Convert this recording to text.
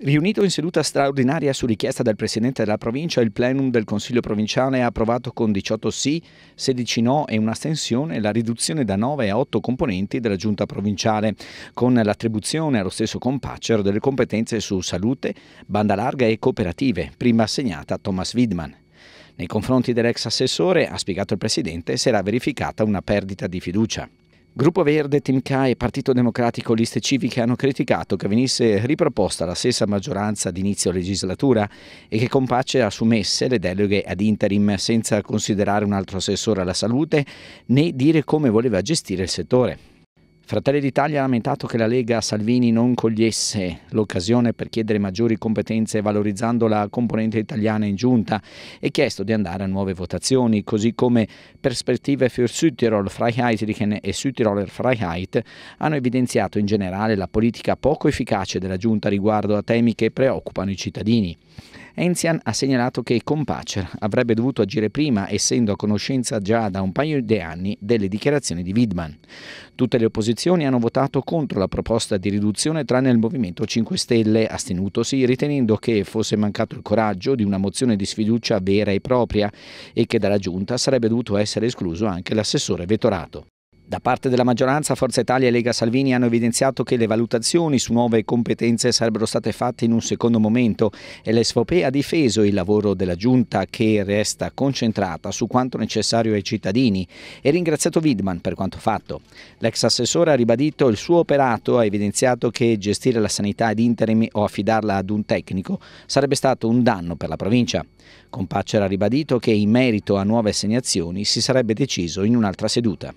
Riunito in seduta straordinaria su richiesta del Presidente della provincia, il plenum del Consiglio provinciale ha approvato con 18 sì, 16 no e un'astensione la riduzione da 9 a 8 componenti della Giunta provinciale, con l'attribuzione allo stesso Compacero delle competenze su salute, banda larga e cooperative, prima assegnata a Thomas Widman. Nei confronti dell'ex assessore, ha spiegato il Presidente, si era verificata una perdita di fiducia. Gruppo Verde, Team CAE e Partito Democratico Liste Civiche hanno criticato che venisse riproposta la stessa maggioranza d'inizio legislatura e che Compace assumesse le deleghe ad interim senza considerare un altro assessore alla salute né dire come voleva gestire il settore. Fratelli d'Italia ha lamentato che la Lega Salvini non cogliesse l'occasione per chiedere maggiori competenze valorizzando la componente italiana in giunta e chiesto di andare a nuove votazioni, così come Perspettive für Südtirol Freiheitlichen e Südtiroler Freiheit hanno evidenziato in generale la politica poco efficace della giunta riguardo a temi che preoccupano i cittadini. Enzian ha segnalato che Compacer avrebbe dovuto agire prima, essendo a conoscenza già da un paio di anni delle dichiarazioni di Widman. Tutte le opposizioni hanno votato contro la proposta di riduzione, tranne il Movimento 5 Stelle, astenutosi, ritenendo che fosse mancato il coraggio di una mozione di sfiducia vera e propria e che dalla Giunta sarebbe dovuto essere escluso anche l'assessore Vetorato. Da parte della maggioranza, Forza Italia e Lega Salvini hanno evidenziato che le valutazioni su nuove competenze sarebbero state fatte in un secondo momento e l'SVP ha difeso il lavoro della Giunta che resta concentrata su quanto necessario ai cittadini e ringraziato Widman per quanto fatto. L'ex assessore ha ribadito il suo operato, ha evidenziato che gestire la sanità ad interim o affidarla ad un tecnico sarebbe stato un danno per la provincia. Compacer ha ribadito che in merito a nuove assegnazioni si sarebbe deciso in un'altra seduta.